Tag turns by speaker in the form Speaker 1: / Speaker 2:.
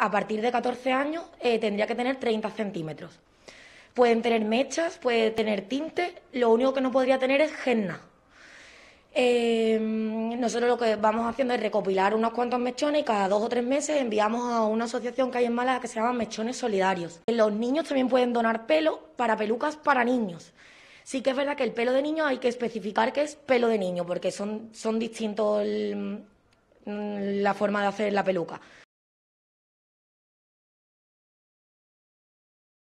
Speaker 1: a partir de 14 años eh, tendría que tener 30 centímetros. Pueden tener mechas, puede tener tinte, lo único que no podría tener es genna. Em, nosotros lo que vamos haciendo es recopilar unos cuantos mechones y cada dos o tres meses enviamos a una asociación que hay en Málaga que se llama Mechones Solidarios. Los niños también pueden donar pelo para pelucas para niños. Sí que es verdad que el pelo de niño hay que especificar que es pelo de niño porque son, distintos mm, la forma de hacer la peluca.